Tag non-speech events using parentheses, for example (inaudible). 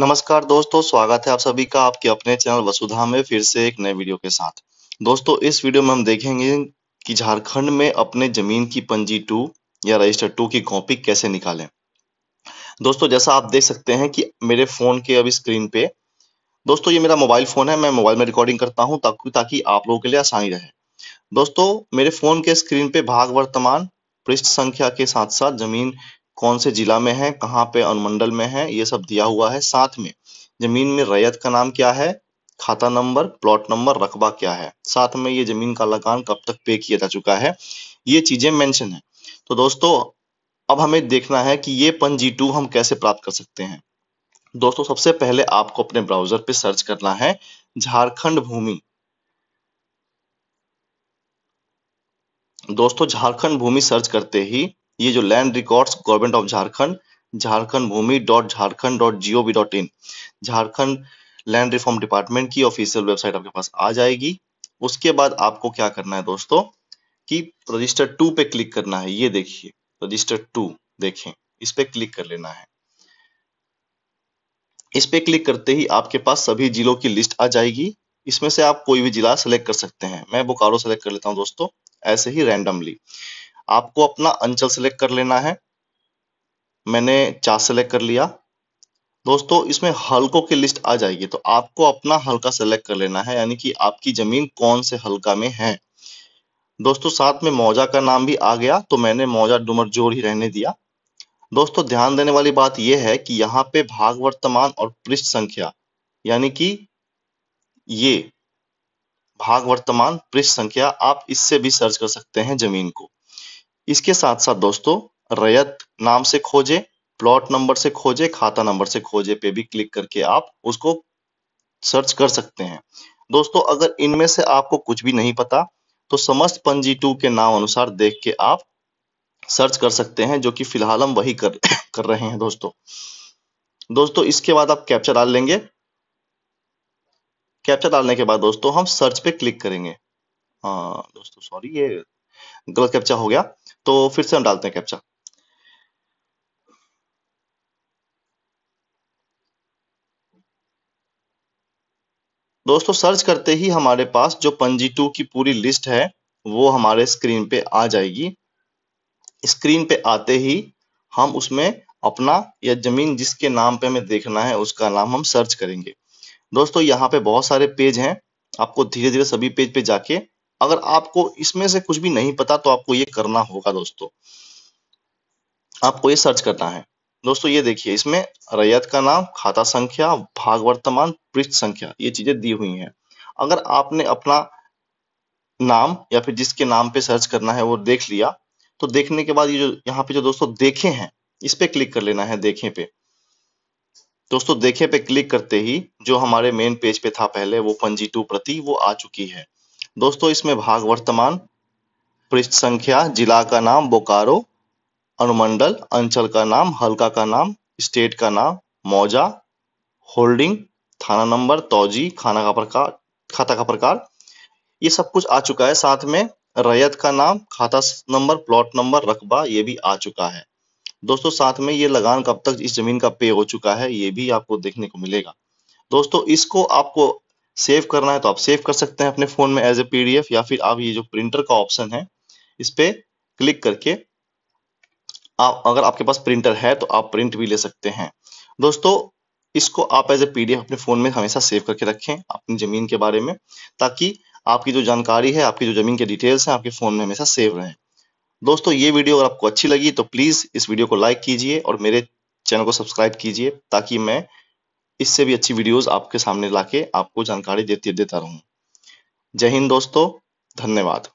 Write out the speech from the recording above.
नमस्कार दोस्तों स्वागत है आप सभी का आपके अपने चैनल वसुधा में फिर से एक नए वीडियो के साथ दोस्तों इस वीडियो में हम देखेंगे कि झारखंड में अपने जमीन की पंजी टू या रजिस्टर टू की कॉपी कैसे निकालें दोस्तों जैसा आप देख सकते हैं कि मेरे फोन के अभी स्क्रीन पे दोस्तों ये मेरा मोबाइल फोन है मैं मोबाइल में रिकॉर्डिंग करता हूँ ताकि ताकि आप लोगों के लिए आसानी रहे दोस्तों मेरे फोन के स्क्रीन पे भाग वर्तमान पृष्ठ संख्या के साथ साथ जमीन कौन से जिला में है कहाँ पे अनुमंडल में है ये सब दिया हुआ है साथ में जमीन में रैयत का नाम क्या है खाता नंबर प्लॉट नंबर रकबा क्या है साथ में ये जमीन का लगान कब तक पे किया जा चुका है ये चीजें मेंशन है तो दोस्तों अब हमें देखना है कि ये पन जी टू हम कैसे प्राप्त कर सकते हैं दोस्तों सबसे पहले आपको अपने ब्राउजर पे सर्च करना है झारखंड भूमि दोस्तों झारखंड भूमि सर्च करते ही ये जो land records government of Jharkhand Jharkhand Bhumi dot Jharkhand dot gov dot in Jharkhand land reform department की ऑफिशियल वेबसाइट आपके पास आ जाएगी उसके बाद आपको क्या करना है दोस्तों कि रजिस्टर टू पे क्लिक करना है ये देखिए रजिस्टर टू देखें इस पे क्लिक कर लेना है इस पे क्लिक करते ही आपके पास सभी जिलों की लिस्ट आ जाएगी इसमें से आप कोई भी जिला सेलेक्ट कर सकते हैं मैं बोकारो सेलेक्ट कर लेता हूं दोस्तों ऐसे ही रैंडमली आपको अपना अंचल सेलेक्ट कर लेना है मैंने चार सेलेक्ट कर लिया दोस्तों इसमें हलकों की लिस्ट आ जाएगी तो आपको अपना हलका सेलेक्ट कर लेना है यानी कि आपकी जमीन कौन से हलका में है दोस्तों साथ में मौजा का नाम भी आ गया तो मैंने मौजा डुमर जोड़ ही रहने दिया दोस्तों ध्यान देने वाली बात यह है कि यहाँ पे भाग वर्तमान और पृष्ठ संख्या यानी कि ये भाग वर्तमान पृष्ठ संख्या आप इससे भी सर्च कर सकते हैं जमीन को इसके साथ साथ दोस्तों रयत नाम से खोजे प्लॉट नंबर से खोजे खाता नंबर से खोजे पे भी क्लिक करके आप उसको सर्च कर सकते हैं दोस्तों अगर इनमें से आपको कुछ भी नहीं पता तो समस्त पंजी टू के नाम अनुसार देख के आप सर्च कर सकते हैं जो कि फिलहाल हम वही कर (coughs) कर रहे हैं दोस्तों दोस्तों इसके बाद आप कैप्चर डाल लेंगे कैप्चर डालने के बाद दोस्तों हम सर्च पे क्लिक करेंगे हाँ दोस्तों सॉरी ये गलत कैप्चा हो गया तो फिर से हम डालते हैं कैप्चा दोस्तों सर्च करते ही हमारे पास जो पंजी टू की पूरी लिस्ट है वो हमारे स्क्रीन पे आ जाएगी स्क्रीन पे आते ही हम उसमें अपना या जमीन जिसके नाम पे हमें देखना है उसका नाम हम सर्च करेंगे दोस्तों यहाँ पे बहुत सारे पेज हैं आपको धीरे धीरे सभी पेज पे जाके अगर आपको इसमें से कुछ भी नहीं पता तो आपको ये करना होगा दोस्तों आपको ये सर्च करना है दोस्तों ये देखिए इसमें रैयत का नाम खाता संख्या भाग वर्तमान पृष्ठ संख्या ये चीजें दी हुई हैं अगर आपने अपना नाम या फिर जिसके नाम पे सर्च करना है वो देख लिया तो देखने के बाद ये जो यहाँ पे जो दोस्तों देखे हैं इस पे क्लिक कर लेना है देखे पे दोस्तों देखे पे क्लिक करते ही जो हमारे मेन पेज पे था पहले वो पंजी टू प्रति वो आ चुकी है दोस्तों इसमें भाग वर्तमान पृष्ठ संख्या जिला का नाम बोकारो अनुमंडल अंचल का नाम हल्का का नाम स्टेट का नाम मौजा होल्डिंग थाना नंबर तौजी खाना का प्रकार खाता का प्रकार ये सब कुछ आ चुका है साथ में रैयत का नाम खाता नंबर प्लॉट नंबर रकबा ये भी आ चुका है दोस्तों साथ में ये लगान कब तक इस जमीन का पे हो चुका है ये भी आपको देखने को मिलेगा दोस्तों इसको आपको सेव करना है तो आप सेव कर सकते हैं अपने फ़ोन में एज ए पीडीएफ या फिर आप ये जो प्रिंटर का ऑप्शन है इस पे क्लिक करके आप अगर आपके पास प्रिंटर है तो आप प्रिंट भी ले सकते हैं दोस्तों इसको आप एज ए पीडीएफ अपने फ़ोन में हमेशा सेव करके रखें अपनी ज़मीन के बारे में ताकि आपकी जो जानकारी है आपकी जो ज़मीन के डिटेल्स हैं आपके फ़ोन में हमेशा सेव रहे दोस्तों ये वीडियो अगर आपको अच्छी लगी तो प्लीज़ इस वीडियो को लाइक कीजिए और मेरे चैनल को सब्सक्राइब कीजिए ताकि मैं इससे भी अच्छी वीडियोस आपके सामने लाके आपको जानकारी देती देता रहूं जय हिंद दोस्तों धन्यवाद